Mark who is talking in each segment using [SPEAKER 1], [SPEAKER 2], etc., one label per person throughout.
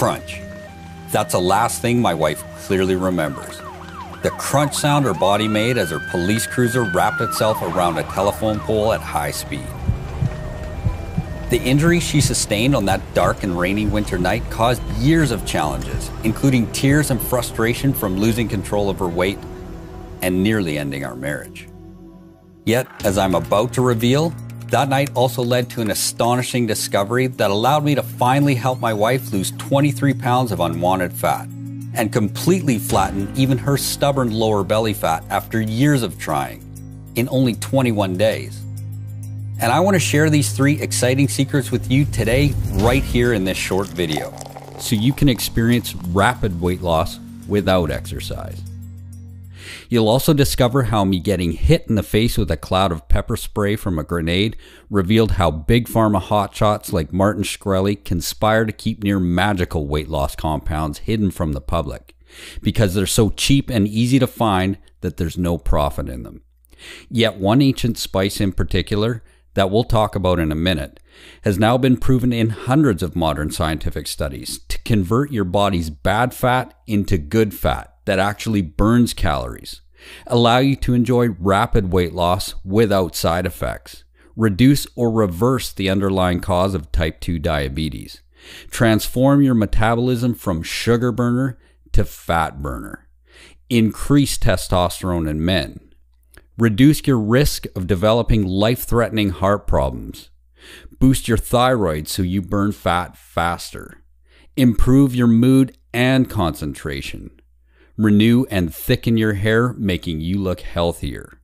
[SPEAKER 1] crunch. That's the last thing my wife clearly remembers. The crunch sound her body made as her police cruiser wrapped itself around a telephone pole at high speed. The injury she sustained on that dark and rainy winter night caused years of challenges, including tears and frustration from losing control of her weight and nearly ending our marriage. Yet, as I'm about to reveal, that night also led to an astonishing discovery that allowed me to finally help my wife lose 23 pounds of unwanted fat and completely flatten even her stubborn lower belly fat after years of trying in only 21 days. And I want to share these three exciting secrets with you today, right here in this short video, so you can experience rapid weight loss without exercise. You'll also discover how me getting hit in the face with a cloud of pepper spray from a grenade revealed how big pharma hotshots like Martin Shkreli conspire to keep near magical weight loss compounds hidden from the public because they're so cheap and easy to find that there's no profit in them. Yet one ancient spice in particular that we'll talk about in a minute has now been proven in hundreds of modern scientific studies to convert your body's bad fat into good fat that actually burns calories, allow you to enjoy rapid weight loss without side effects, reduce or reverse the underlying cause of type 2 diabetes, transform your metabolism from sugar burner to fat burner, increase testosterone in men, reduce your risk of developing life threatening heart problems, boost your thyroid so you burn fat faster, improve your mood and concentration renew and thicken your hair, making you look healthier.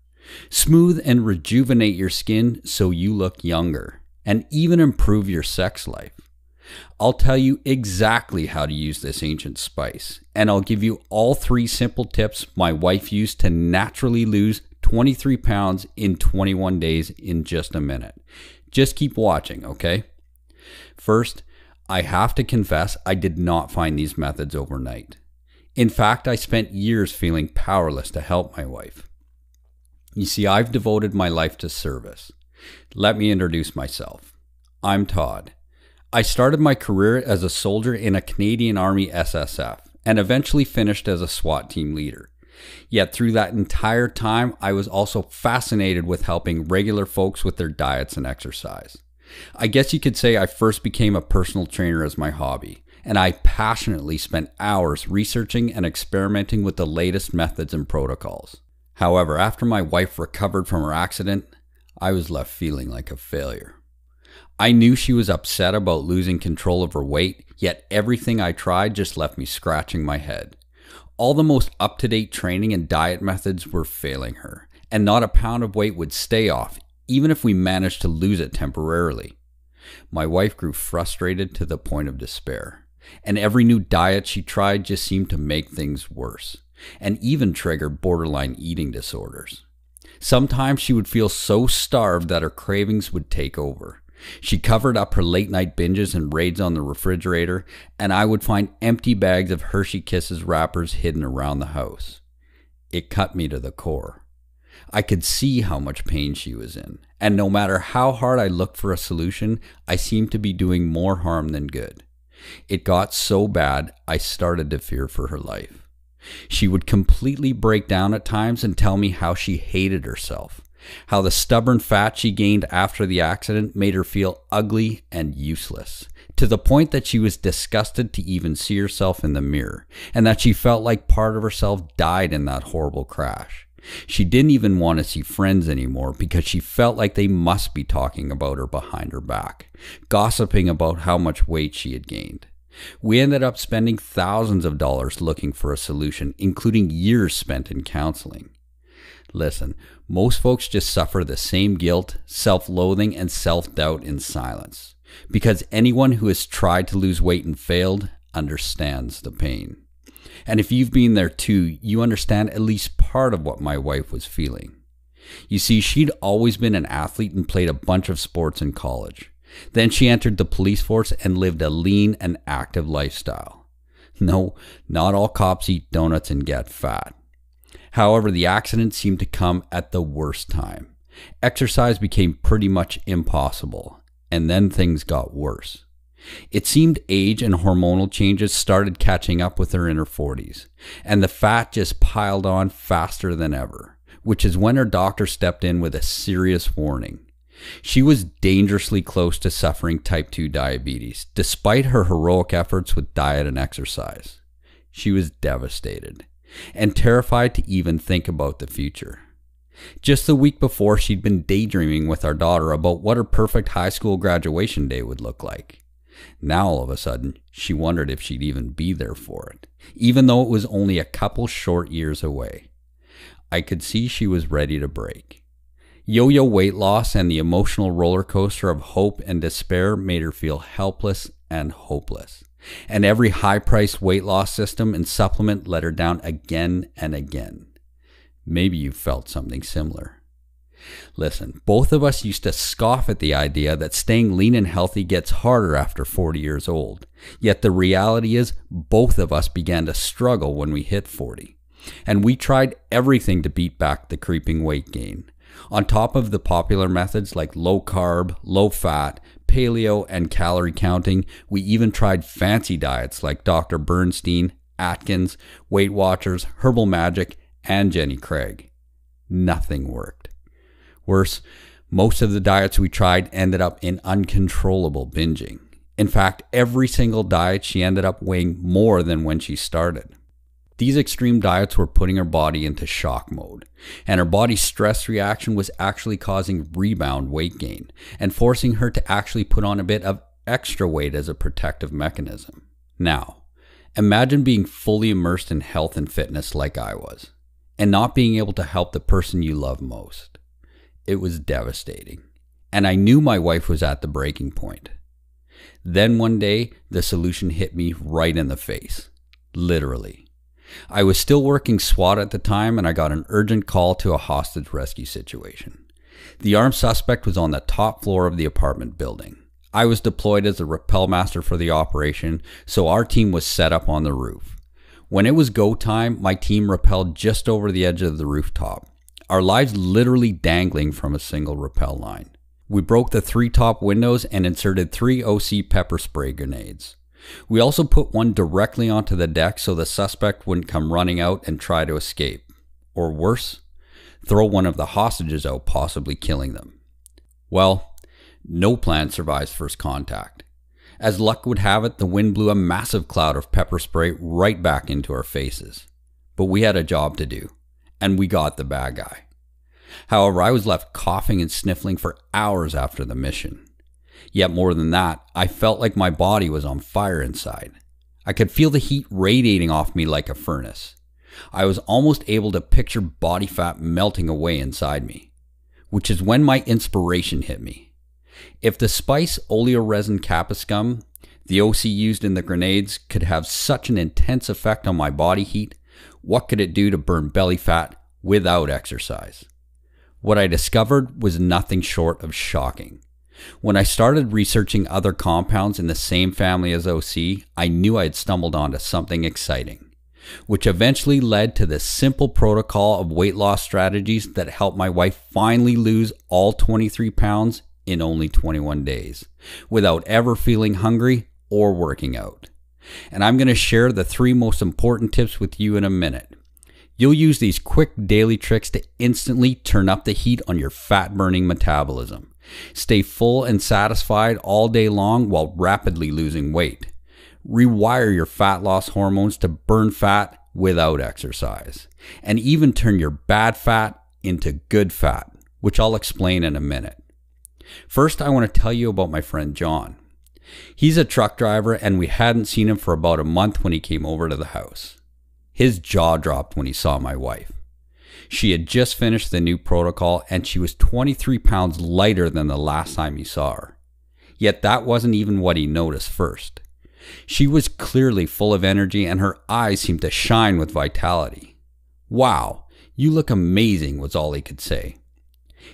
[SPEAKER 1] Smooth and rejuvenate your skin so you look younger, and even improve your sex life. I'll tell you exactly how to use this ancient spice, and I'll give you all three simple tips my wife used to naturally lose 23 pounds in 21 days in just a minute. Just keep watching, okay? First, I have to confess I did not find these methods overnight. In fact, I spent years feeling powerless to help my wife. You see, I've devoted my life to service. Let me introduce myself. I'm Todd. I started my career as a soldier in a Canadian Army SSF and eventually finished as a SWAT team leader. Yet through that entire time, I was also fascinated with helping regular folks with their diets and exercise. I guess you could say I first became a personal trainer as my hobby and I passionately spent hours researching and experimenting with the latest methods and protocols. However, after my wife recovered from her accident, I was left feeling like a failure. I knew she was upset about losing control of her weight, yet everything I tried just left me scratching my head. All the most up to date training and diet methods were failing her, and not a pound of weight would stay off, even if we managed to lose it temporarily. My wife grew frustrated to the point of despair and every new diet she tried just seemed to make things worse, and even trigger borderline eating disorders. Sometimes she would feel so starved that her cravings would take over. She covered up her late night binges and raids on the refrigerator, and I would find empty bags of Hershey Kisses wrappers hidden around the house. It cut me to the core. I could see how much pain she was in, and no matter how hard I looked for a solution, I seemed to be doing more harm than good. It got so bad, I started to fear for her life. She would completely break down at times and tell me how she hated herself, how the stubborn fat she gained after the accident made her feel ugly and useless, to the point that she was disgusted to even see herself in the mirror, and that she felt like part of herself died in that horrible crash. She didn't even want to see friends anymore because she felt like they must be talking about her behind her back, gossiping about how much weight she had gained. We ended up spending thousands of dollars looking for a solution, including years spent in counseling. Listen, most folks just suffer the same guilt, self loathing, and self doubt in silence because anyone who has tried to lose weight and failed understands the pain. And if you've been there too, you understand at least part of what my wife was feeling. You see, she'd always been an athlete and played a bunch of sports in college. Then she entered the police force and lived a lean and active lifestyle. No, not all cops eat donuts and get fat. However, the accident seemed to come at the worst time. Exercise became pretty much impossible, and then things got worse. It seemed age and hormonal changes started catching up with her in her 40s, and the fat just piled on faster than ever, which is when her doctor stepped in with a serious warning. She was dangerously close to suffering type 2 diabetes, despite her heroic efforts with diet and exercise. She was devastated and terrified to even think about the future. Just the week before, she'd been daydreaming with our daughter about what her perfect high school graduation day would look like. Now, all of a sudden, she wondered if she'd even be there for it, even though it was only a couple short years away. I could see she was ready to break. Yo yo weight loss and the emotional roller coaster of hope and despair made her feel helpless and hopeless. And every high priced weight loss system and supplement let her down again and again. Maybe you felt something similar. Listen, both of us used to scoff at the idea that staying lean and healthy gets harder after 40 years old. Yet the reality is, both of us began to struggle when we hit 40. And we tried everything to beat back the creeping weight gain. On top of the popular methods like low carb, low fat, paleo, and calorie counting, we even tried fancy diets like Dr. Bernstein, Atkins, Weight Watchers, Herbal Magic, and Jenny Craig. Nothing worked. Worse, most of the diets we tried ended up in uncontrollable binging. In fact, every single diet she ended up weighing more than when she started. These extreme diets were putting her body into shock mode, and her body's stress reaction was actually causing rebound weight gain and forcing her to actually put on a bit of extra weight as a protective mechanism. Now, imagine being fully immersed in health and fitness like I was, and not being able to help the person you love most. It was devastating. And I knew my wife was at the breaking point. Then one day, the solution hit me right in the face. Literally. I was still working SWAT at the time and I got an urgent call to a hostage rescue situation. The armed suspect was on the top floor of the apartment building. I was deployed as a rappel master for the operation, so our team was set up on the roof. When it was go time, my team rappelled just over the edge of the rooftop. Our lives literally dangling from a single rappel line. We broke the three top windows and inserted three OC pepper spray grenades. We also put one directly onto the deck so the suspect wouldn't come running out and try to escape. Or worse, throw one of the hostages out, possibly killing them. Well, no plan survives first contact. As luck would have it, the wind blew a massive cloud of pepper spray right back into our faces. But we had a job to do and we got the bad guy. However, I was left coughing and sniffling for hours after the mission. Yet, more than that, I felt like my body was on fire inside. I could feel the heat radiating off me like a furnace. I was almost able to picture body fat melting away inside me, which is when my inspiration hit me. If the spice oleoresin capiscum, the OC used in the grenades, could have such an intense effect on my body heat, what could it do to burn belly fat without exercise? What I discovered was nothing short of shocking. When I started researching other compounds in the same family as OC, I knew I had stumbled onto something exciting, which eventually led to this simple protocol of weight loss strategies that helped my wife finally lose all 23 pounds in only 21 days without ever feeling hungry or working out and I'm going to share the three most important tips with you in a minute. You'll use these quick daily tricks to instantly turn up the heat on your fat burning metabolism. Stay full and satisfied all day long while rapidly losing weight. Rewire your fat loss hormones to burn fat without exercise, and even turn your bad fat into good fat, which I'll explain in a minute. First, I want to tell you about my friend John. He's a truck driver, and we hadn't seen him for about a month when he came over to the house. His jaw dropped when he saw my wife. She had just finished the new protocol, and she was 23 pounds lighter than the last time he saw her. Yet that wasn't even what he noticed first. She was clearly full of energy, and her eyes seemed to shine with vitality. Wow, you look amazing, was all he could say.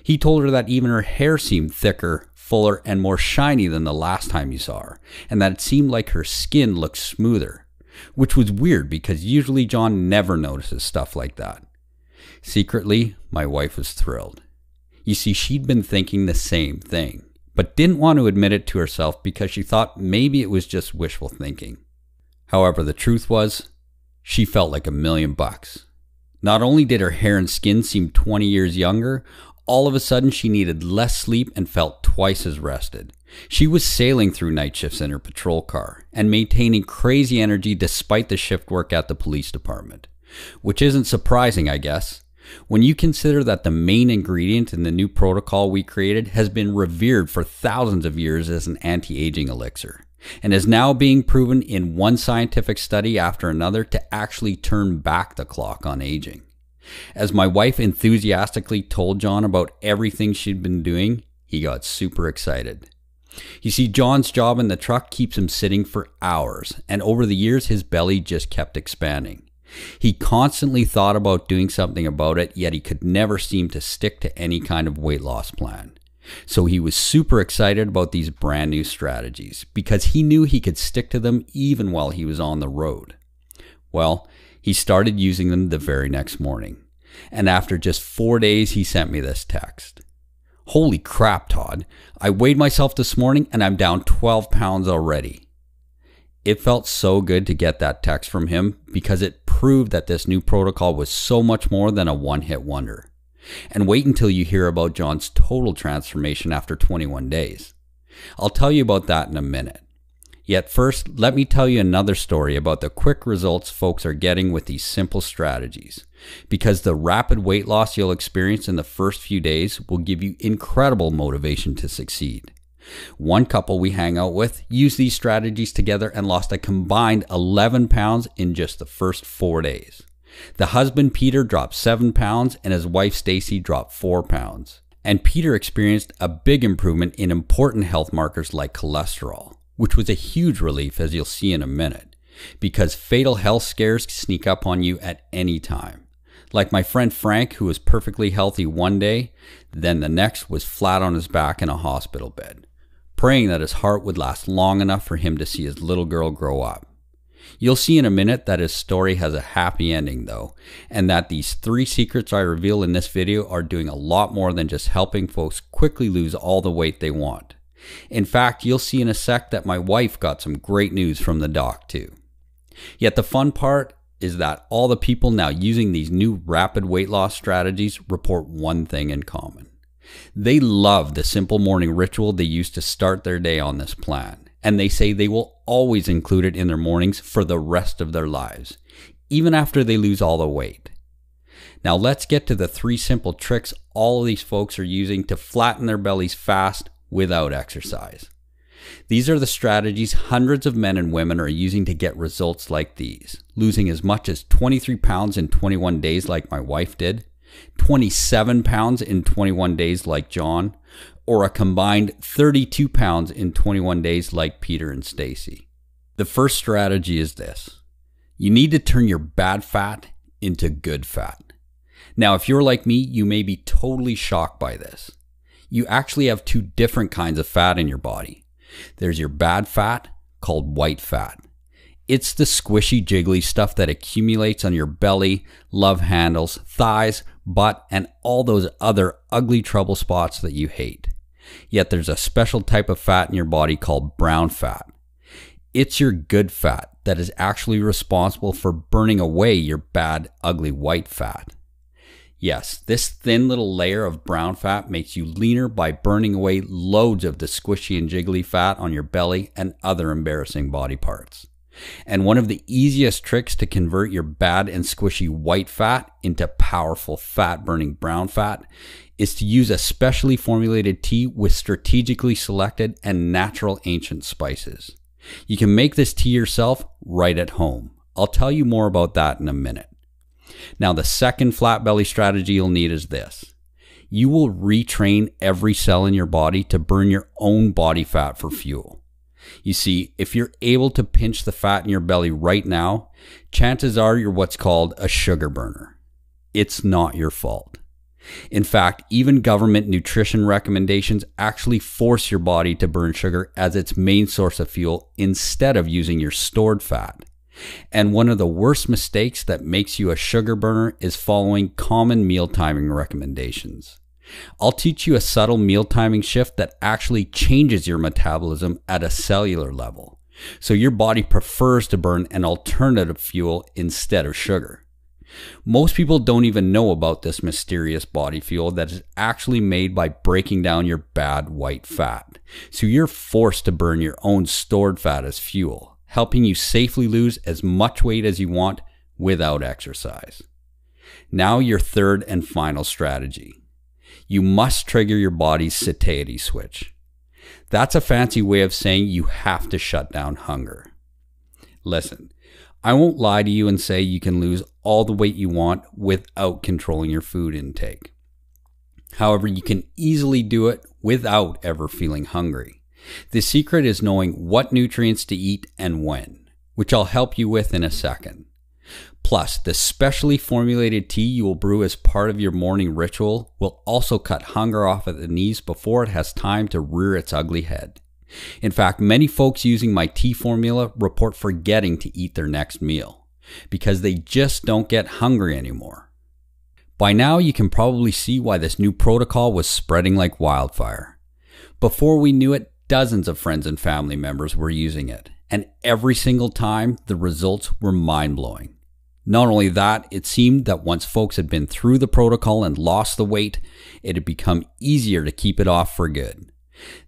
[SPEAKER 1] He told her that even her hair seemed thicker fuller and more shiny than the last time you saw her, and that it seemed like her skin looked smoother, which was weird because usually John never notices stuff like that. Secretly, my wife was thrilled. You see, she'd been thinking the same thing, but didn't want to admit it to herself because she thought maybe it was just wishful thinking. However, the truth was, she felt like a million bucks. Not only did her hair and skin seem 20 years younger, all of a sudden, she needed less sleep and felt twice as rested. She was sailing through night shifts in her patrol car and maintaining crazy energy despite the shift work at the police department. Which isn't surprising, I guess, when you consider that the main ingredient in the new protocol we created has been revered for thousands of years as an anti aging elixir and is now being proven in one scientific study after another to actually turn back the clock on aging. As my wife enthusiastically told John about everything she'd been doing, he got super excited. You see, John's job in the truck keeps him sitting for hours, and over the years, his belly just kept expanding. He constantly thought about doing something about it, yet he could never seem to stick to any kind of weight loss plan. So he was super excited about these brand new strategies because he knew he could stick to them even while he was on the road. Well, he started using them the very next morning. And after just four days, he sent me this text Holy crap, Todd. I weighed myself this morning and I'm down 12 pounds already. It felt so good to get that text from him because it proved that this new protocol was so much more than a one hit wonder. And wait until you hear about John's total transformation after 21 days. I'll tell you about that in a minute. Yet first, let me tell you another story about the quick results folks are getting with these simple strategies. Because the rapid weight loss you'll experience in the first few days will give you incredible motivation to succeed. One couple we hang out with used these strategies together and lost a combined 11 pounds in just the first four days. The husband Peter dropped 7 pounds and his wife Stacy dropped 4 pounds. And Peter experienced a big improvement in important health markers like cholesterol which was a huge relief, as you'll see in a minute, because fatal health scares sneak up on you at any time. Like my friend Frank, who was perfectly healthy one day, then the next was flat on his back in a hospital bed, praying that his heart would last long enough for him to see his little girl grow up. You'll see in a minute that his story has a happy ending, though, and that these three secrets I reveal in this video are doing a lot more than just helping folks quickly lose all the weight they want. In fact, you'll see in a sec that my wife got some great news from the doc, too. Yet the fun part is that all the people now using these new rapid weight loss strategies report one thing in common. They love the simple morning ritual they used to start their day on this plan, and they say they will always include it in their mornings for the rest of their lives, even after they lose all the weight. Now let's get to the three simple tricks all of these folks are using to flatten their bellies fast without exercise. These are the strategies hundreds of men and women are using to get results like these losing as much as 23 pounds in 21 days, like my wife did, 27 pounds in 21 days, like John, or a combined 32 pounds in 21 days, like Peter and Stacy. The first strategy is this you need to turn your bad fat into good fat. Now, if you're like me, you may be totally shocked by this you actually have two different kinds of fat in your body. There's your bad fat called white fat. It's the squishy, jiggly stuff that accumulates on your belly, love handles, thighs, butt, and all those other ugly trouble spots that you hate. Yet there's a special type of fat in your body called brown fat. It's your good fat that is actually responsible for burning away your bad, ugly white fat. Yes, this thin little layer of brown fat makes you leaner by burning away loads of the squishy and jiggly fat on your belly and other embarrassing body parts. And one of the easiest tricks to convert your bad and squishy white fat into powerful fat burning brown fat is to use a specially formulated tea with strategically selected and natural ancient spices. You can make this tea yourself right at home. I'll tell you more about that in a minute. Now, the second flat belly strategy you'll need is this you will retrain every cell in your body to burn your own body fat for fuel. You see, if you're able to pinch the fat in your belly right now, chances are you're what's called a sugar burner. It's not your fault. In fact, even government nutrition recommendations actually force your body to burn sugar as its main source of fuel instead of using your stored fat. And one of the worst mistakes that makes you a sugar burner is following common meal timing recommendations. I'll teach you a subtle meal timing shift that actually changes your metabolism at a cellular level. So your body prefers to burn an alternative fuel instead of sugar. Most people don't even know about this mysterious body fuel that is actually made by breaking down your bad white fat. So you're forced to burn your own stored fat as fuel helping you safely lose as much weight as you want without exercise. Now, your third and final strategy. You must trigger your body's satiety switch. That's a fancy way of saying you have to shut down hunger. Listen, I won't lie to you and say you can lose all the weight you want without controlling your food intake. However, you can easily do it without ever feeling hungry. The secret is knowing what nutrients to eat and when, which I'll help you with in a second. Plus, the specially formulated tea you will brew as part of your morning ritual will also cut hunger off at the knees before it has time to rear its ugly head. In fact, many folks using my tea formula report forgetting to eat their next meal because they just don't get hungry anymore. By now, you can probably see why this new protocol was spreading like wildfire. Before we knew it, Dozens of friends and family members were using it, and every single time the results were mind blowing. Not only that, it seemed that once folks had been through the protocol and lost the weight, it had become easier to keep it off for good.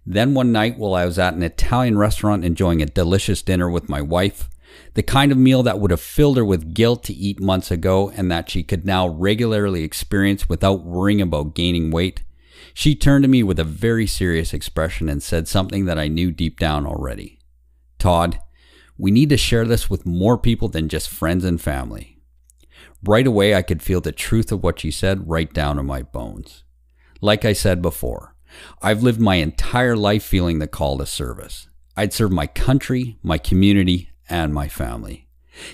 [SPEAKER 1] Then one night, while I was at an Italian restaurant enjoying a delicious dinner with my wife, the kind of meal that would have filled her with guilt to eat months ago and that she could now regularly experience without worrying about gaining weight, she turned to me with a very serious expression and said something that I knew deep down already Todd, we need to share this with more people than just friends and family. Right away, I could feel the truth of what she said right down in my bones. Like I said before, I've lived my entire life feeling the call to service. I'd served my country, my community, and my family.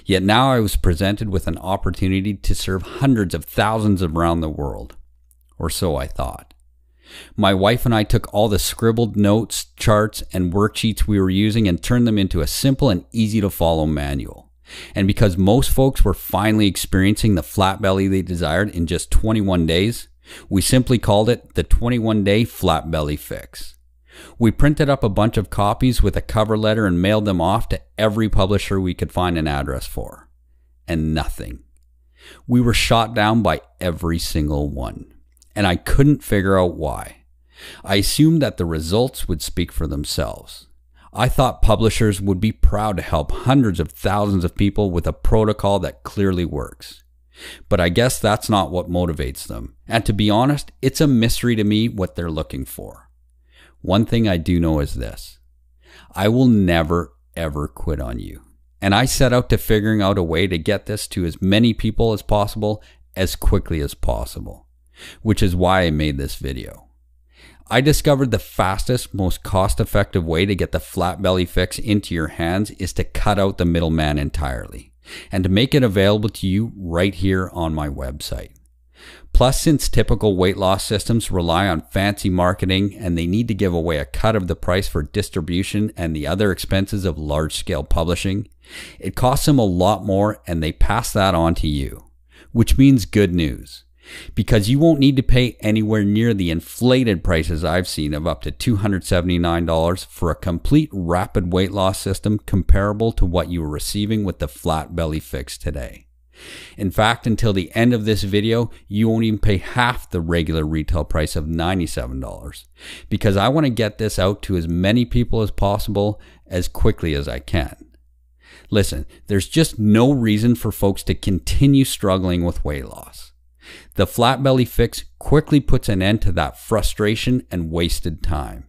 [SPEAKER 1] Yet now I was presented with an opportunity to serve hundreds of thousands around the world, or so I thought. My wife and I took all the scribbled notes, charts, and worksheets we were using and turned them into a simple and easy to follow manual. And because most folks were finally experiencing the flat belly they desired in just 21 days, we simply called it the 21 day flat belly fix. We printed up a bunch of copies with a cover letter and mailed them off to every publisher we could find an address for. And nothing. We were shot down by every single one and I couldn't figure out why. I assumed that the results would speak for themselves. I thought publishers would be proud to help hundreds of thousands of people with a protocol that clearly works. But I guess that's not what motivates them. And to be honest, it's a mystery to me what they're looking for. One thing I do know is this I will never, ever quit on you. And I set out to figuring out a way to get this to as many people as possible as quickly as possible which is why I made this video. I discovered the fastest, most cost effective way to get the flat belly fix into your hands is to cut out the middleman entirely and to make it available to you right here on my website. Plus, since typical weight loss systems rely on fancy marketing and they need to give away a cut of the price for distribution and the other expenses of large scale publishing, it costs them a lot more and they pass that on to you, which means good news because you won't need to pay anywhere near the inflated prices I've seen of up to $279 for a complete rapid weight loss system comparable to what you are receiving with the flat belly fix today. In fact, until the end of this video, you won't even pay half the regular retail price of $97 because I want to get this out to as many people as possible as quickly as I can. Listen, there's just no reason for folks to continue struggling with weight loss. The flat belly fix quickly puts an end to that frustration and wasted time.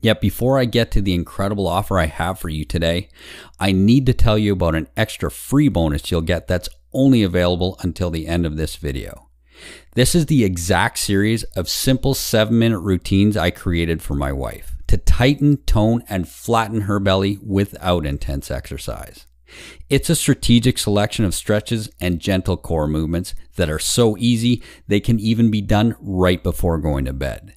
[SPEAKER 1] Yet before I get to the incredible offer I have for you today, I need to tell you about an extra free bonus you'll get that's only available until the end of this video. This is the exact series of simple seven minute routines I created for my wife to tighten, tone, and flatten her belly without intense exercise. It's a strategic selection of stretches and gentle core movements that are so easy they can even be done right before going to bed.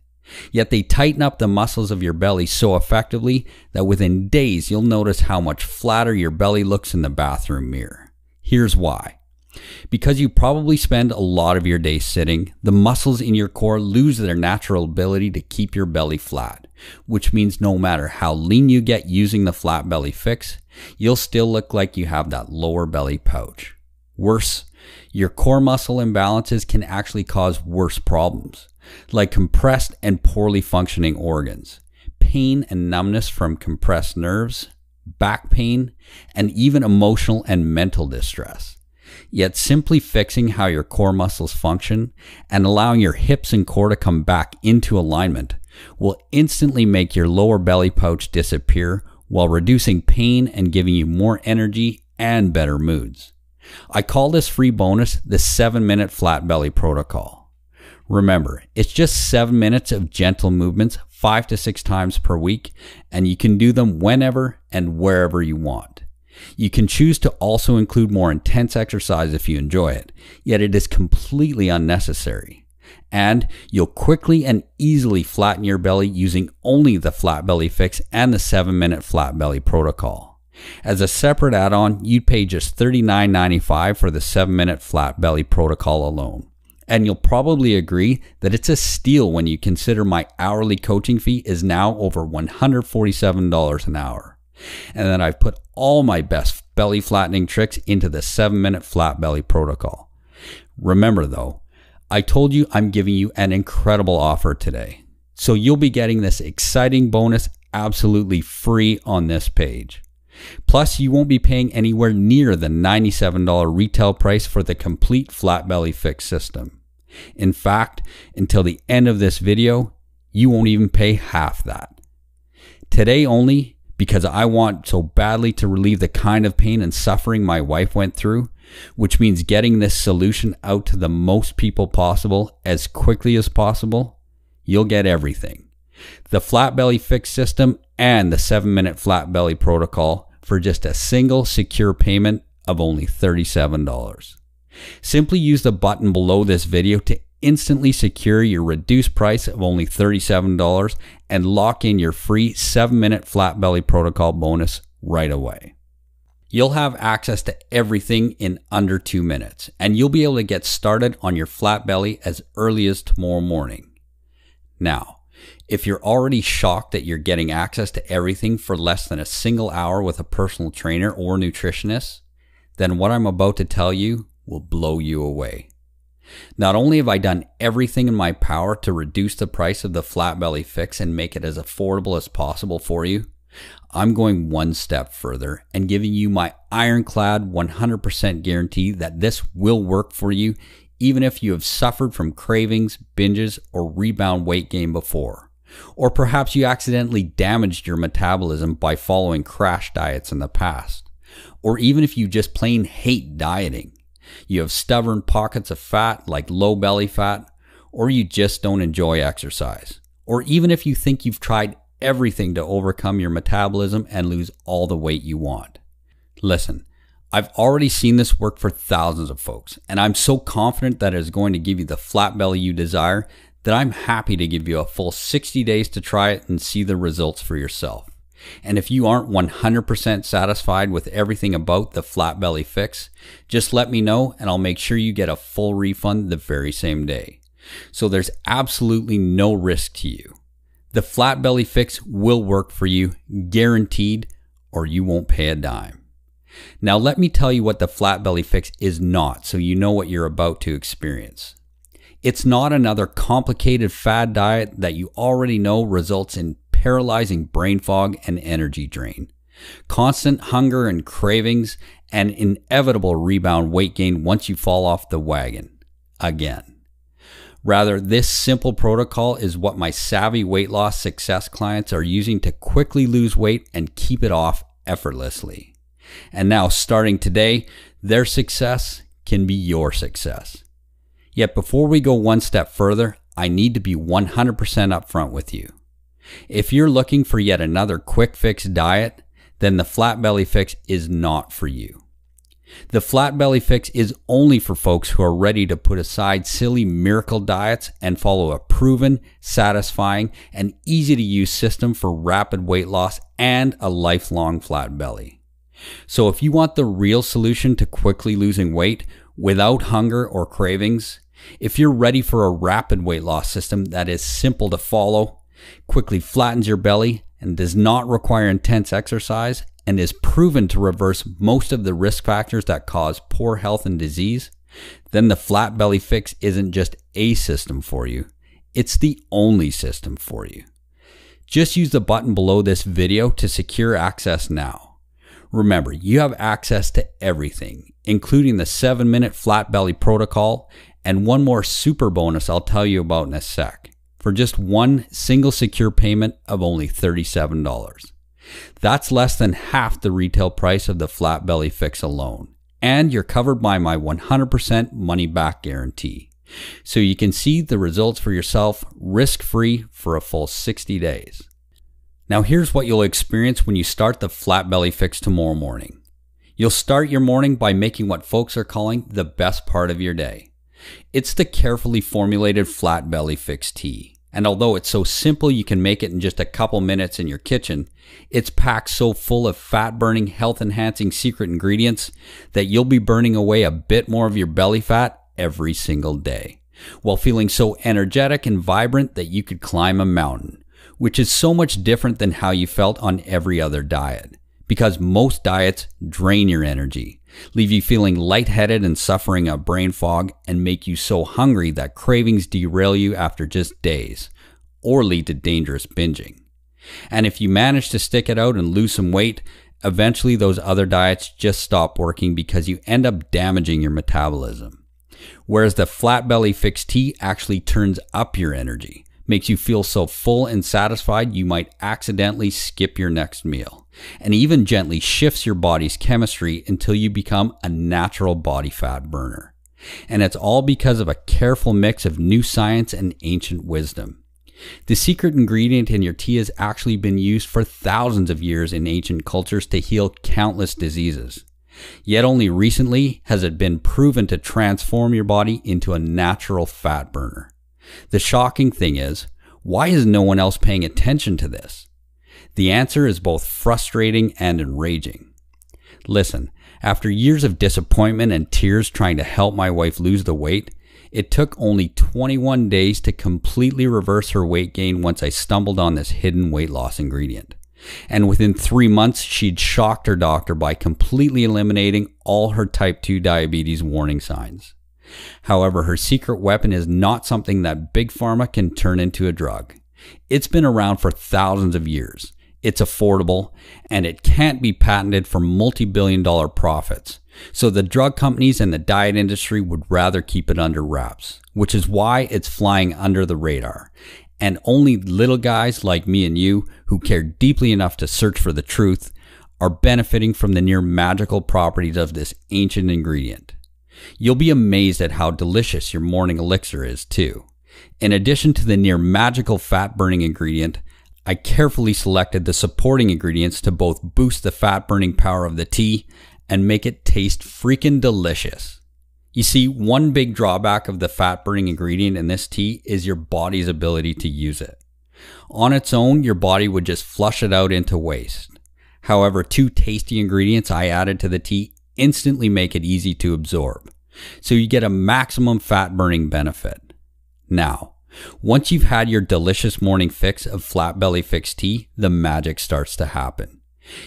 [SPEAKER 1] Yet they tighten up the muscles of your belly so effectively that within days you'll notice how much flatter your belly looks in the bathroom mirror. Here's why. Because you probably spend a lot of your day sitting, the muscles in your core lose their natural ability to keep your belly flat, which means no matter how lean you get using the flat belly fix, you'll still look like you have that lower belly pouch. Worse, your core muscle imbalances can actually cause worse problems, like compressed and poorly functioning organs, pain and numbness from compressed nerves, back pain, and even emotional and mental distress. Yet simply fixing how your core muscles function and allowing your hips and core to come back into alignment will instantly make your lower belly pouch disappear while reducing pain and giving you more energy and better moods. I call this free bonus the 7 minute flat belly protocol. Remember, it's just 7 minutes of gentle movements 5 to 6 times per week, and you can do them whenever and wherever you want. You can choose to also include more intense exercise if you enjoy it, yet it is completely unnecessary and you'll quickly and easily flatten your belly using only the flat belly fix and the 7 minute flat belly protocol. As a separate add on, you'd pay just $39.95 for the 7 minute flat belly protocol alone. And you'll probably agree that it's a steal when you consider my hourly coaching fee is now over $147 an hour. And that I've put all my best belly flattening tricks into the 7 minute flat belly protocol. Remember though, I told you I'm giving you an incredible offer today. So you'll be getting this exciting bonus absolutely free on this page. Plus, you won't be paying anywhere near the $97 retail price for the complete flat belly fix system. In fact, until the end of this video, you won't even pay half that. Today only, because I want so badly to relieve the kind of pain and suffering my wife went through, which means getting this solution out to the most people possible as quickly as possible, you'll get everything. The flat belly fix system and the seven minute flat belly protocol for just a single secure payment of only $37. Simply use the button below this video to instantly secure your reduced price of only $37 and lock in your free 7-minute flat belly protocol bonus right away. You'll have access to everything in under two minutes, and you'll be able to get started on your flat belly as early as tomorrow morning. Now, if you're already shocked that you're getting access to everything for less than a single hour with a personal trainer or nutritionist, then what I'm about to tell you will blow you away. Not only have I done everything in my power to reduce the price of the flat belly fix and make it as affordable as possible for you, I'm going one step further and giving you my ironclad 100% guarantee that this will work for you, even if you have suffered from cravings, binges, or rebound weight gain before. Or perhaps you accidentally damaged your metabolism by following crash diets in the past. Or even if you just plain hate dieting. You have stubborn pockets of fat like low belly fat, or you just don't enjoy exercise. Or even if you think you've tried everything to overcome your metabolism and lose all the weight you want. Listen, I've already seen this work for thousands of folks, and I'm so confident that it is going to give you the flat belly you desire that I'm happy to give you a full 60 days to try it and see the results for yourself. And if you aren't 100% satisfied with everything about the flat belly fix, just let me know and I'll make sure you get a full refund the very same day. So there's absolutely no risk to you. The flat belly fix will work for you, guaranteed, or you won't pay a dime. Now, let me tell you what the flat belly fix is not so you know what you're about to experience. It's not another complicated fad diet that you already know results in paralyzing brain fog and energy drain, constant hunger and cravings, and inevitable rebound weight gain once you fall off the wagon again. Rather, this simple protocol is what my savvy weight loss success clients are using to quickly lose weight and keep it off effortlessly. And now, starting today, their success can be your success. Yet, before we go one step further, I need to be 100% upfront with you. If you're looking for yet another quick fix diet, then the flat belly fix is not for you. The flat belly fix is only for folks who are ready to put aside silly miracle diets and follow a proven, satisfying, and easy to use system for rapid weight loss and a lifelong flat belly. So if you want the real solution to quickly losing weight without hunger or cravings, if you're ready for a rapid weight loss system that is simple to follow, quickly flattens your belly, and does not require intense exercise, and is proven to reverse most of the risk factors that cause poor health and disease, then the flat belly fix isn't just a system for you, it's the only system for you. Just use the button below this video to secure access now. Remember, you have access to everything, including the 7 minute flat belly protocol and one more super bonus I'll tell you about in a sec for just one single secure payment of only $37. That's less than half the retail price of the flat belly fix alone. And you're covered by my 100% money back guarantee. So you can see the results for yourself risk free for a full 60 days. Now, here's what you'll experience when you start the flat belly fix tomorrow morning. You'll start your morning by making what folks are calling the best part of your day. It's the carefully formulated flat belly fix tea. And although it's so simple you can make it in just a couple minutes in your kitchen, it's packed so full of fat burning, health enhancing secret ingredients that you'll be burning away a bit more of your belly fat every single day while feeling so energetic and vibrant that you could climb a mountain, which is so much different than how you felt on every other diet because most diets drain your energy leave you feeling lightheaded and suffering a brain fog, and make you so hungry that cravings derail you after just days, or lead to dangerous binging. And if you manage to stick it out and lose some weight, eventually those other diets just stop working because you end up damaging your metabolism. Whereas the flat belly fixed tea actually turns up your energy, makes you feel so full and satisfied you might accidentally skip your next meal and even gently shifts your body's chemistry until you become a natural body fat burner. And it's all because of a careful mix of new science and ancient wisdom. The secret ingredient in your tea has actually been used for thousands of years in ancient cultures to heal countless diseases. Yet only recently has it been proven to transform your body into a natural fat burner. The shocking thing is, why is no one else paying attention to this? The answer is both frustrating and enraging. Listen, after years of disappointment and tears trying to help my wife lose the weight, it took only 21 days to completely reverse her weight gain once I stumbled on this hidden weight loss ingredient. And within three months, she'd shocked her doctor by completely eliminating all her type 2 diabetes warning signs. However, her secret weapon is not something that big pharma can turn into a drug. It's been around for thousands of years it's affordable, and it can't be patented for multi billion dollar profits. So the drug companies and the diet industry would rather keep it under wraps, which is why it's flying under the radar. And only little guys like me and you who care deeply enough to search for the truth are benefiting from the near magical properties of this ancient ingredient. You'll be amazed at how delicious your morning elixir is, too. In addition to the near magical fat burning ingredient, I carefully selected the supporting ingredients to both boost the fat burning power of the tea and make it taste freaking delicious. You see, one big drawback of the fat burning ingredient in this tea is your body's ability to use it. On its own, your body would just flush it out into waste. However, two tasty ingredients I added to the tea instantly make it easy to absorb. So you get a maximum fat burning benefit. Now, once you've had your delicious morning fix of flat belly fixed tea, the magic starts to happen.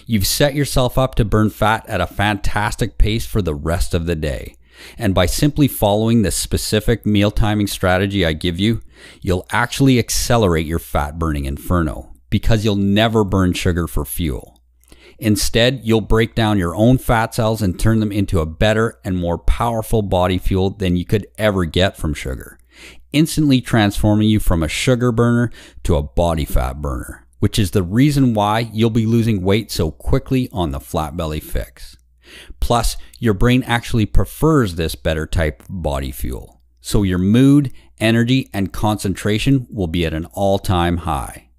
[SPEAKER 1] You've set yourself up to burn fat at a fantastic pace for the rest of the day. And by simply following the specific meal timing strategy I give you, you'll actually accelerate your fat burning inferno because you'll never burn sugar for fuel. Instead, you'll break down your own fat cells and turn them into a better and more powerful body fuel than you could ever get from sugar instantly transforming you from a sugar burner to a body fat burner, which is the reason why you'll be losing weight so quickly on the flat belly fix. Plus, your brain actually prefers this better type of body fuel. So your mood, energy, and concentration will be at an all time high.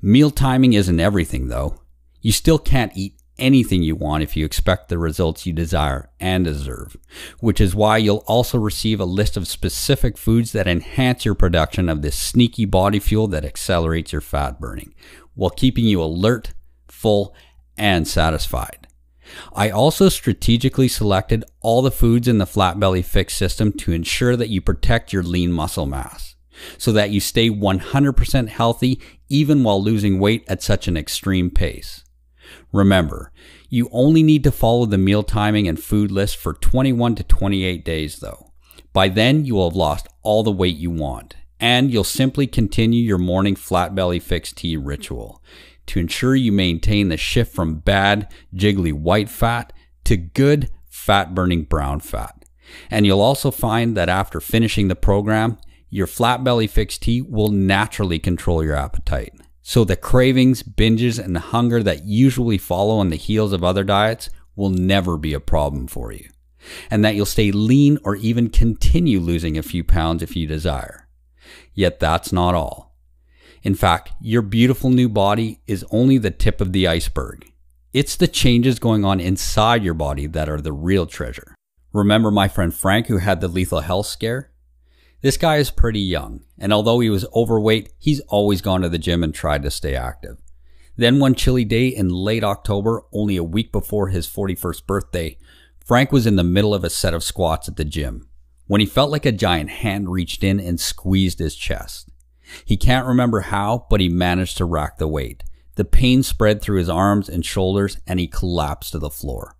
[SPEAKER 1] Meal timing isn't everything though. You still can't eat anything you want if you expect the results you desire and deserve, which is why you'll also receive a list of specific foods that enhance your production of this sneaky body fuel that accelerates your fat burning while keeping you alert, full, and satisfied. I also strategically selected all the foods in the flat belly fix system to ensure that you protect your lean muscle mass so that you stay 100% healthy even while losing weight at such an extreme pace. Remember, you only need to follow the meal timing and food list for 21 to 28 days, though. By then, you will have lost all the weight you want, and you'll simply continue your morning flat belly fix tea ritual to ensure you maintain the shift from bad, jiggly white fat to good, fat burning brown fat. And you'll also find that after finishing the program, your flat belly fix tea will naturally control your appetite. So the cravings, binges, and hunger that usually follow on the heels of other diets will never be a problem for you, and that you'll stay lean or even continue losing a few pounds if you desire. Yet that's not all. In fact, your beautiful new body is only the tip of the iceberg. It's the changes going on inside your body that are the real treasure. Remember my friend Frank who had the lethal health scare? This guy is pretty young, and although he was overweight, he's always gone to the gym and tried to stay active. Then, one chilly day in late October, only a week before his 41st birthday, Frank was in the middle of a set of squats at the gym when he felt like a giant hand reached in and squeezed his chest. He can't remember how, but he managed to rack the weight. The pain spread through his arms and shoulders, and he collapsed to the floor.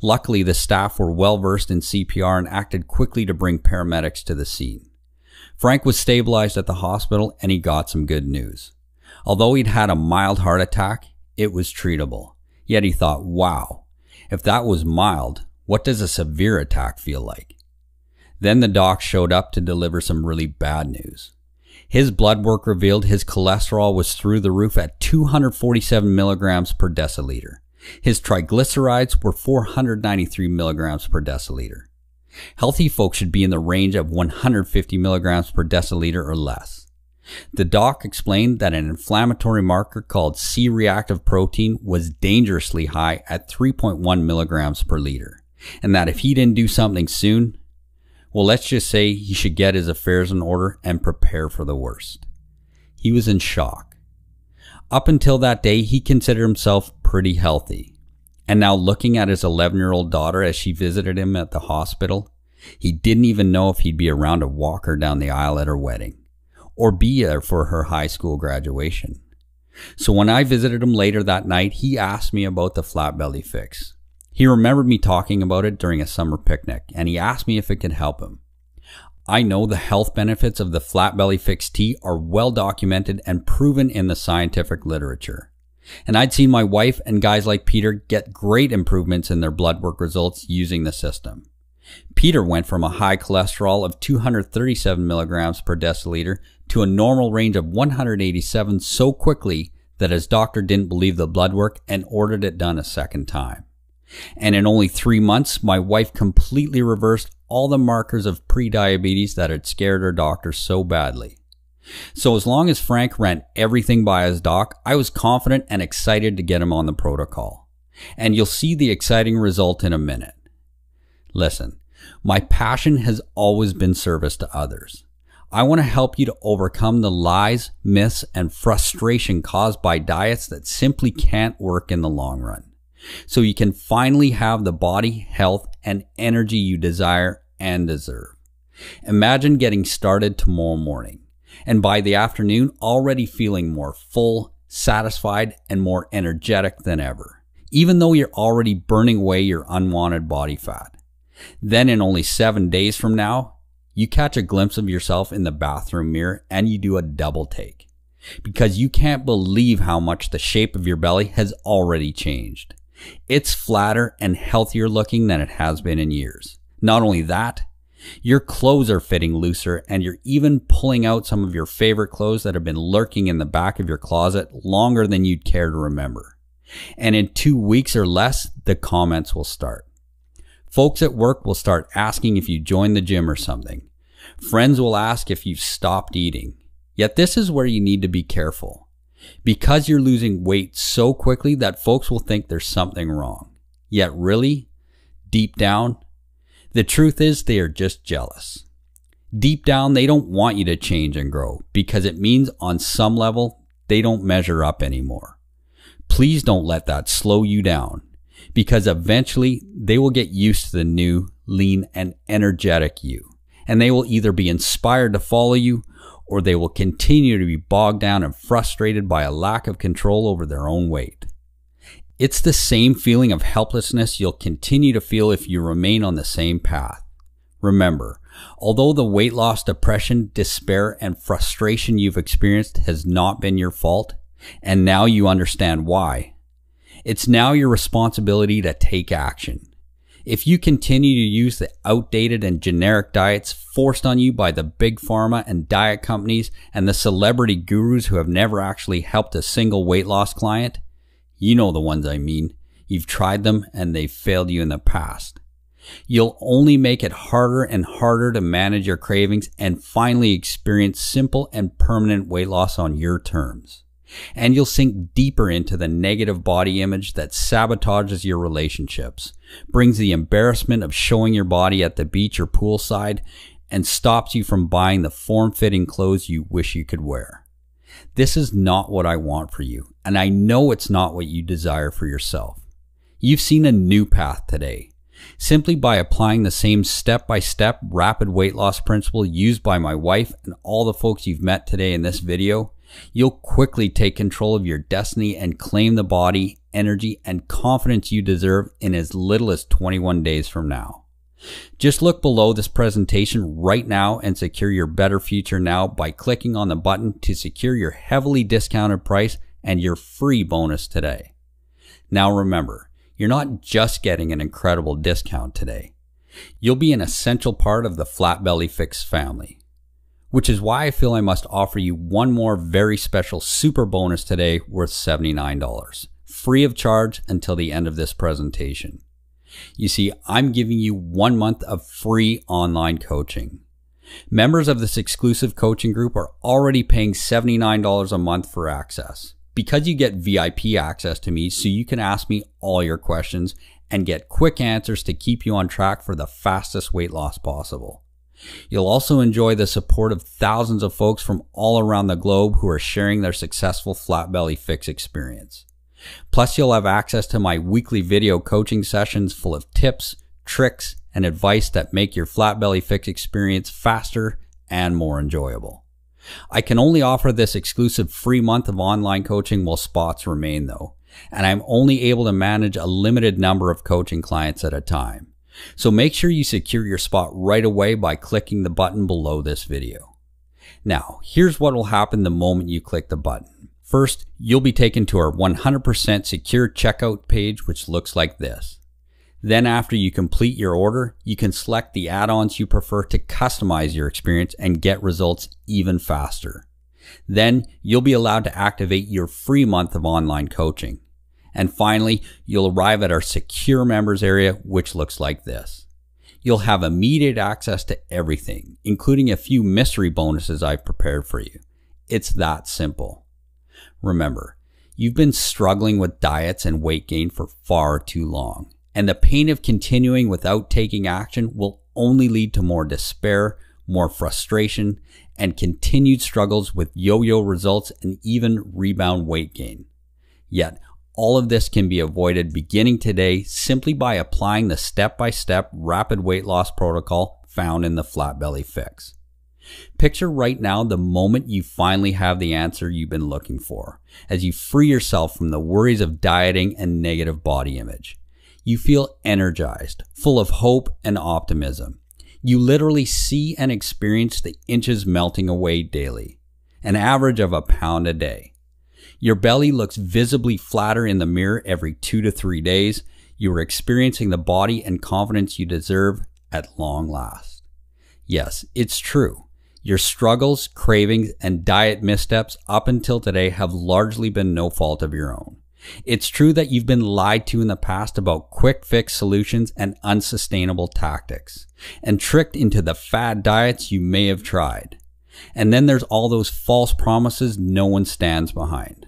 [SPEAKER 1] Luckily, the staff were well versed in CPR and acted quickly to bring paramedics to the scene. Frank was stabilized at the hospital and he got some good news. Although he'd had a mild heart attack, it was treatable. Yet he thought, wow, if that was mild, what does a severe attack feel like? Then the doc showed up to deliver some really bad news. His blood work revealed his cholesterol was through the roof at 247 milligrams per deciliter. His triglycerides were 493 milligrams per deciliter. Healthy folks should be in the range of 150 milligrams per deciliter or less. The doc explained that an inflammatory marker called C reactive protein was dangerously high at 3.1 milligrams per liter, and that if he didn't do something soon, well, let's just say he should get his affairs in order and prepare for the worst. He was in shock. Up until that day, he considered himself pretty healthy. And now looking at his 11 year old daughter as she visited him at the hospital, he didn't even know if he'd be around to walk her down the aisle at her wedding or be there for her high school graduation. So when I visited him later that night, he asked me about the flat belly fix. He remembered me talking about it during a summer picnic and he asked me if it could help him. I know the health benefits of the flat belly fix tea are well documented and proven in the scientific literature. And I'd seen my wife and guys like Peter get great improvements in their blood work results using the system. Peter went from a high cholesterol of 237 milligrams per deciliter to a normal range of 187 so quickly that his doctor didn't believe the blood work and ordered it done a second time. And in only three months, my wife completely reversed all the markers of prediabetes that had scared her doctor so badly. So as long as Frank ran everything by his doc, I was confident and excited to get him on the protocol. And you'll see the exciting result in a minute. Listen, my passion has always been service to others. I want to help you to overcome the lies, myths, and frustration caused by diets that simply can't work in the long run. So you can finally have the body, health, and energy you desire and deserve. Imagine getting started tomorrow morning and by the afternoon, already feeling more full, satisfied, and more energetic than ever, even though you're already burning away your unwanted body fat. Then, in only seven days from now, you catch a glimpse of yourself in the bathroom mirror and you do a double take because you can't believe how much the shape of your belly has already changed. It's flatter and healthier looking than it has been in years. Not only that, your clothes are fitting looser, and you're even pulling out some of your favorite clothes that have been lurking in the back of your closet longer than you'd care to remember. And in two weeks or less, the comments will start. Folks at work will start asking if you joined the gym or something. Friends will ask if you've stopped eating. Yet this is where you need to be careful. Because you're losing weight so quickly that folks will think there's something wrong. Yet really, deep down, the truth is, they are just jealous. Deep down, they don't want you to change and grow because it means on some level, they don't measure up anymore. Please don't let that slow you down because eventually they will get used to the new, lean, and energetic you. And they will either be inspired to follow you or they will continue to be bogged down and frustrated by a lack of control over their own weight. It's the same feeling of helplessness you'll continue to feel if you remain on the same path. Remember, although the weight loss, depression, despair, and frustration you've experienced has not been your fault, and now you understand why, it's now your responsibility to take action. If you continue to use the outdated and generic diets forced on you by the big pharma and diet companies and the celebrity gurus who have never actually helped a single weight loss client, you know the ones I mean. You've tried them and they've failed you in the past. You'll only make it harder and harder to manage your cravings and finally experience simple and permanent weight loss on your terms. And you'll sink deeper into the negative body image that sabotages your relationships, brings the embarrassment of showing your body at the beach or poolside, and stops you from buying the form fitting clothes you wish you could wear. This is not what I want for you, and I know it's not what you desire for yourself. You've seen a new path today. Simply by applying the same step by step rapid weight loss principle used by my wife and all the folks you've met today in this video, you'll quickly take control of your destiny and claim the body, energy, and confidence you deserve in as little as 21 days from now. Just look below this presentation right now and secure your better future now by clicking on the button to secure your heavily discounted price and your free bonus today. Now remember, you're not just getting an incredible discount today. You'll be an essential part of the Flat Belly Fix family, which is why I feel I must offer you one more very special super bonus today worth $79, free of charge until the end of this presentation. You see, I'm giving you one month of free online coaching. Members of this exclusive coaching group are already paying $79 a month for access. Because you get VIP access to me, so you can ask me all your questions and get quick answers to keep you on track for the fastest weight loss possible. You'll also enjoy the support of thousands of folks from all around the globe who are sharing their successful flat belly fix experience. Plus, you'll have access to my weekly video coaching sessions full of tips, tricks, and advice that make your flat belly fix experience faster and more enjoyable. I can only offer this exclusive free month of online coaching while spots remain though, and I'm only able to manage a limited number of coaching clients at a time. So make sure you secure your spot right away by clicking the button below this video. Now, here's what will happen the moment you click the button. First, you'll be taken to our 100% secure checkout page, which looks like this. Then after you complete your order, you can select the add-ons you prefer to customize your experience and get results even faster. Then you'll be allowed to activate your free month of online coaching. And finally, you'll arrive at our secure members area, which looks like this. You'll have immediate access to everything, including a few mystery bonuses I've prepared for you. It's that simple. Remember, you've been struggling with diets and weight gain for far too long, and the pain of continuing without taking action will only lead to more despair, more frustration, and continued struggles with yo yo results and even rebound weight gain. Yet, all of this can be avoided beginning today simply by applying the step by step rapid weight loss protocol found in the Flat Belly Fix. Picture right now the moment you finally have the answer you've been looking for, as you free yourself from the worries of dieting and negative body image. You feel energized, full of hope and optimism. You literally see and experience the inches melting away daily, an average of a pound a day. Your belly looks visibly flatter in the mirror every two to three days. You are experiencing the body and confidence you deserve at long last. Yes, it's true. Your struggles, cravings, and diet missteps up until today have largely been no fault of your own. It's true that you've been lied to in the past about quick fix solutions and unsustainable tactics, and tricked into the fad diets you may have tried. And then there's all those false promises no one stands behind.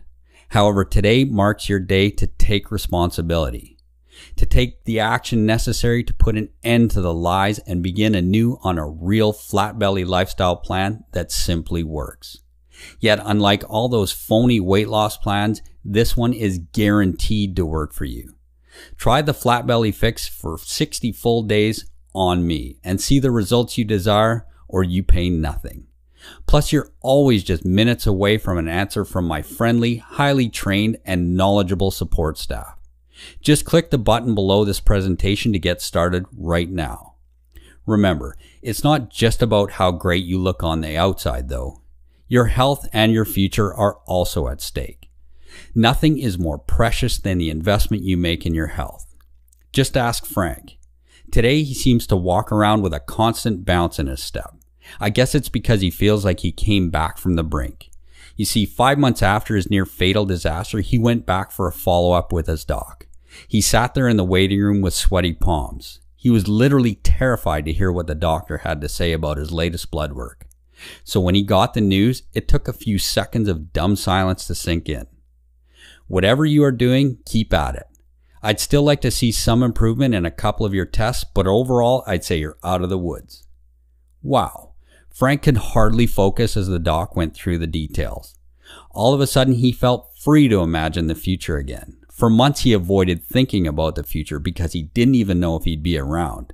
[SPEAKER 1] However, today marks your day to take responsibility to take the action necessary to put an end to the lies and begin anew on a real flat belly lifestyle plan that simply works. Yet, unlike all those phony weight loss plans, this one is guaranteed to work for you. Try the flat belly fix for 60 full days on me and see the results you desire or you pay nothing. Plus, you're always just minutes away from an answer from my friendly, highly trained, and knowledgeable support staff. Just click the button below this presentation to get started right now. Remember, it's not just about how great you look on the outside though. Your health and your future are also at stake. Nothing is more precious than the investment you make in your health. Just ask Frank. Today he seems to walk around with a constant bounce in his step. I guess it's because he feels like he came back from the brink. You see, five months after his near fatal disaster, he went back for a follow up with his doc. He sat there in the waiting room with sweaty palms. He was literally terrified to hear what the doctor had to say about his latest blood work. So when he got the news, it took a few seconds of dumb silence to sink in. Whatever you are doing, keep at it. I'd still like to see some improvement in a couple of your tests, but overall, I'd say you're out of the woods. Wow. Frank could hardly focus as the doc went through the details. All of a sudden, he felt free to imagine the future again. For months, he avoided thinking about the future because he didn't even know if he'd be around.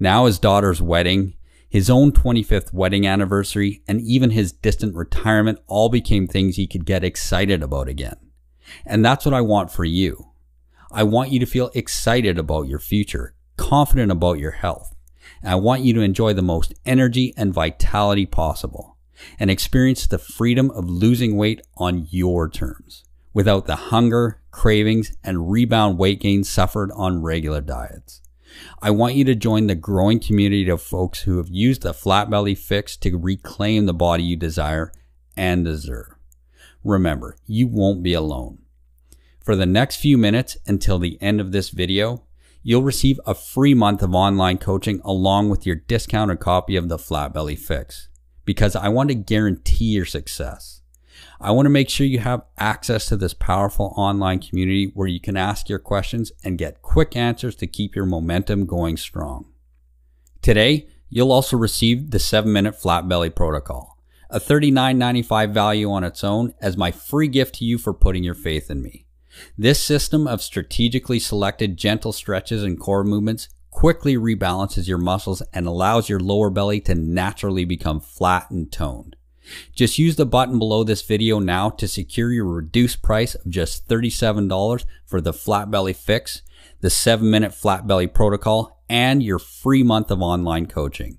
[SPEAKER 1] Now, his daughter's wedding, his own 25th wedding anniversary, and even his distant retirement all became things he could get excited about again. And that's what I want for you. I want you to feel excited about your future, confident about your health. And I want you to enjoy the most energy and vitality possible and experience the freedom of losing weight on your terms without the hunger cravings, and rebound weight gain suffered on regular diets. I want you to join the growing community of folks who have used the flat belly fix to reclaim the body you desire and deserve. Remember, you won't be alone. For the next few minutes until the end of this video, you'll receive a free month of online coaching along with your discounted copy of the Flat Belly Fix because I want to guarantee your success. I want to make sure you have access to this powerful online community where you can ask your questions and get quick answers to keep your momentum going strong. Today, you'll also receive the 7-Minute Flat Belly Protocol, a $39.95 value on its own as my free gift to you for putting your faith in me. This system of strategically selected gentle stretches and core movements quickly rebalances your muscles and allows your lower belly to naturally become flat and toned. Just use the button below this video now to secure your reduced price of just $37 for the Flat Belly Fix, the 7 Minute Flat Belly Protocol, and your free month of online coaching.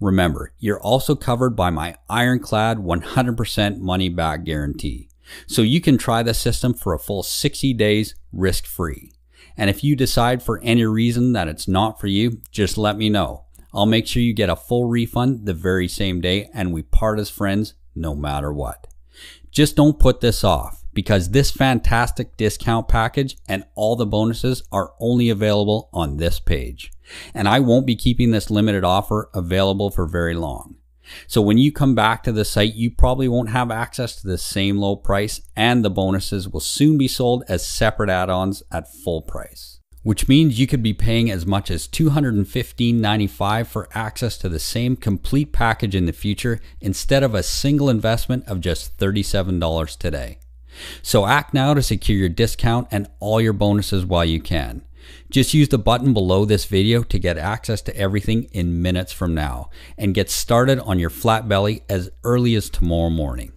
[SPEAKER 1] Remember, you're also covered by my ironclad 100% money back guarantee. So you can try the system for a full 60 days risk free. And if you decide for any reason that it's not for you, just let me know. I'll make sure you get a full refund the very same day and we part as friends no matter what. Just don't put this off because this fantastic discount package and all the bonuses are only available on this page. And I won't be keeping this limited offer available for very long. So when you come back to the site, you probably won't have access to the same low price and the bonuses will soon be sold as separate add-ons at full price which means you could be paying as much as $215.95 for access to the same complete package in the future instead of a single investment of just $37 today. So act now to secure your discount and all your bonuses while you can. Just use the button below this video to get access to everything in minutes from now and get started on your flat belly as early as tomorrow morning.